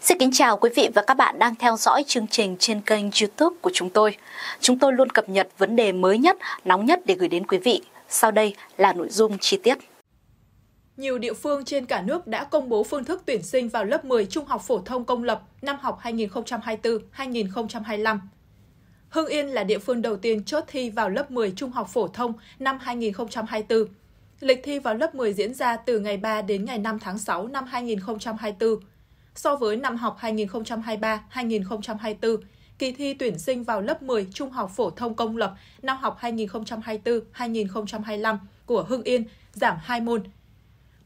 Xin kính chào quý vị và các bạn đang theo dõi chương trình trên kênh YouTube của chúng tôi. Chúng tôi luôn cập nhật vấn đề mới nhất, nóng nhất để gửi đến quý vị. Sau đây là nội dung chi tiết. Nhiều địa phương trên cả nước đã công bố phương thức tuyển sinh vào lớp 10 trung học phổ thông công lập năm học 2024-2025. Hưng Yên là địa phương đầu tiên chốt thi vào lớp 10 trung học phổ thông năm 2024 Lịch thi vào lớp 10 diễn ra từ ngày 3 đến ngày 5 tháng 6 năm 2024. So với năm học 2023-2024, kỳ thi tuyển sinh vào lớp 10 Trung học phổ thông công lập năm học 2024-2025 của Hưng Yên giảm 2 môn.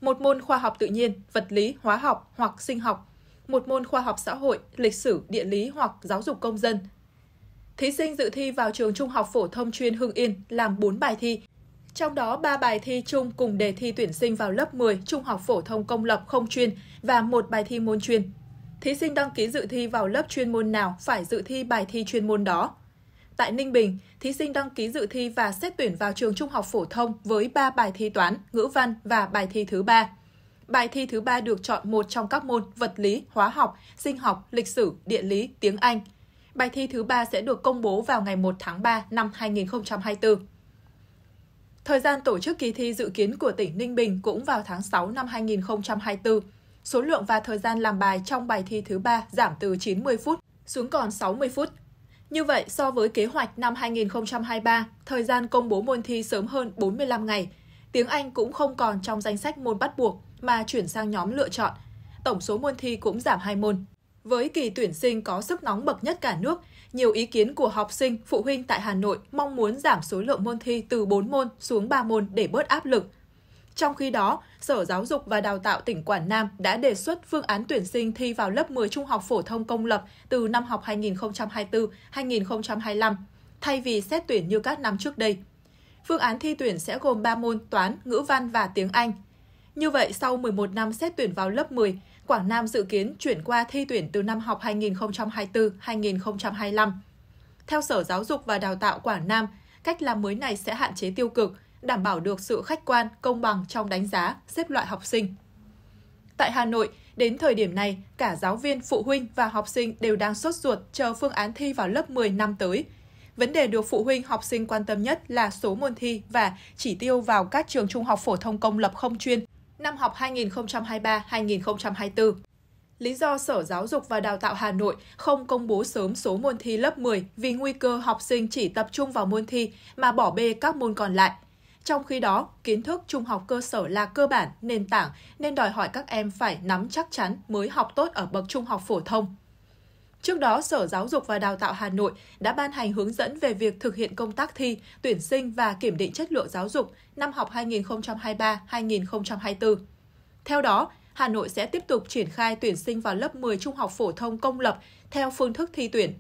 Một môn khoa học tự nhiên, vật lý, hóa học hoặc sinh học, một môn khoa học xã hội, lịch sử, địa lý hoặc giáo dục công dân. Thí sinh dự thi vào trường Trung học phổ thông chuyên Hưng Yên làm 4 bài thi trong đó 3 bài thi chung cùng đề thi tuyển sinh vào lớp 10 trung học phổ thông công lập không chuyên và một bài thi môn chuyên. Thí sinh đăng ký dự thi vào lớp chuyên môn nào phải dự thi bài thi chuyên môn đó. Tại Ninh Bình, thí sinh đăng ký dự thi và xét tuyển vào trường trung học phổ thông với 3 bài thi toán, ngữ văn và bài thi thứ ba. Bài thi thứ ba được chọn một trong các môn vật lý, hóa học, sinh học, lịch sử, địa lý, tiếng Anh. Bài thi thứ ba sẽ được công bố vào ngày 1 tháng 3 năm 2024. Thời gian tổ chức kỳ thi dự kiến của tỉnh Ninh Bình cũng vào tháng 6 năm 2024. Số lượng và thời gian làm bài trong bài thi thứ ba giảm từ 90 phút xuống còn 60 phút. Như vậy, so với kế hoạch năm 2023, thời gian công bố môn thi sớm hơn 45 ngày. Tiếng Anh cũng không còn trong danh sách môn bắt buộc mà chuyển sang nhóm lựa chọn. Tổng số môn thi cũng giảm 2 môn. Với kỳ tuyển sinh có sức nóng bậc nhất cả nước, nhiều ý kiến của học sinh, phụ huynh tại Hà Nội mong muốn giảm số lượng môn thi từ 4 môn xuống 3 môn để bớt áp lực. Trong khi đó, Sở Giáo dục và Đào tạo tỉnh Quảng Nam đã đề xuất phương án tuyển sinh thi vào lớp 10 trung học phổ thông công lập từ năm học 2024-2025, thay vì xét tuyển như các năm trước đây. Phương án thi tuyển sẽ gồm 3 môn toán, ngữ văn và tiếng Anh. Như vậy, sau 11 năm xét tuyển vào lớp 10, Quảng Nam dự kiến chuyển qua thi tuyển từ năm học 2024-2025. Theo Sở Giáo dục và Đào tạo Quảng Nam, cách làm mới này sẽ hạn chế tiêu cực, đảm bảo được sự khách quan, công bằng trong đánh giá, xếp loại học sinh. Tại Hà Nội, đến thời điểm này, cả giáo viên, phụ huynh và học sinh đều đang sốt ruột chờ phương án thi vào lớp 10 năm tới. Vấn đề được phụ huynh học sinh quan tâm nhất là số môn thi và chỉ tiêu vào các trường trung học phổ thông công lập không chuyên năm học 2023-2024. Lý do Sở Giáo dục và Đào tạo Hà Nội không công bố sớm số môn thi lớp 10 vì nguy cơ học sinh chỉ tập trung vào môn thi mà bỏ bê các môn còn lại. Trong khi đó, kiến thức trung học cơ sở là cơ bản, nền tảng nên đòi hỏi các em phải nắm chắc chắn mới học tốt ở bậc trung học phổ thông. Trước đó, Sở Giáo dục và Đào tạo Hà Nội đã ban hành hướng dẫn về việc thực hiện công tác thi, tuyển sinh và kiểm định chất lượng giáo dục năm học 2023-2024. Theo đó, Hà Nội sẽ tiếp tục triển khai tuyển sinh vào lớp 10 trung học phổ thông công lập theo phương thức thi tuyển.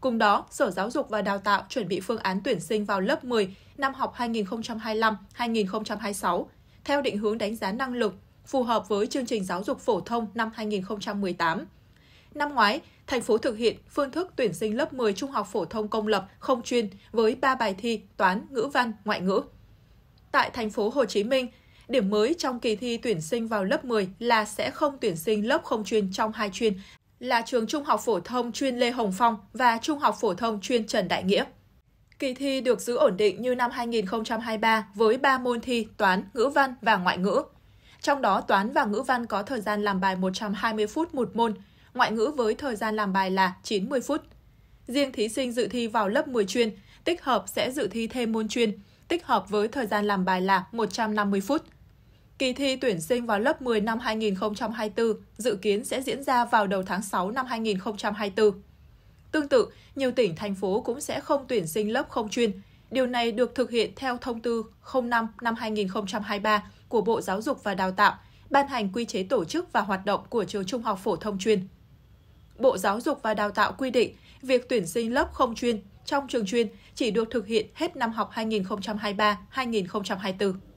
Cùng đó, Sở Giáo dục và Đào tạo chuẩn bị phương án tuyển sinh vào lớp 10 năm học 2025-2026 theo định hướng đánh giá năng lực phù hợp với chương trình giáo dục phổ thông năm 2018. Năm ngoái, thành phố thực hiện phương thức tuyển sinh lớp 10 trung học phổ thông công lập không chuyên với 3 bài thi toán, ngữ văn, ngoại ngữ. Tại thành phố Hồ Chí Minh, điểm mới trong kỳ thi tuyển sinh vào lớp 10 là sẽ không tuyển sinh lớp không chuyên trong hai chuyên là trường Trung học phổ thông chuyên Lê Hồng Phong và Trung học phổ thông chuyên Trần Đại Nghĩa. Kỳ thi được giữ ổn định như năm 2023 với 3 môn thi toán, ngữ văn và ngoại ngữ. Trong đó toán và ngữ văn có thời gian làm bài 120 phút một môn, ngoại ngữ với thời gian làm bài là 90 phút. Riêng thí sinh dự thi vào lớp 10 chuyên, tích hợp sẽ dự thi thêm môn chuyên, tích hợp với thời gian làm bài là 150 phút. Kỳ thi tuyển sinh vào lớp 10 năm 2024 dự kiến sẽ diễn ra vào đầu tháng 6 năm 2024. Tương tự, nhiều tỉnh, thành phố cũng sẽ không tuyển sinh lớp không chuyên. Điều này được thực hiện theo thông tư 05 năm 2023 của Bộ Giáo dục và Đào tạo, ban hành quy chế tổ chức và hoạt động của trường trung học phổ thông chuyên. Bộ Giáo dục và Đào tạo quy định việc tuyển sinh lớp không chuyên trong trường chuyên chỉ được thực hiện hết năm học 2023-2024.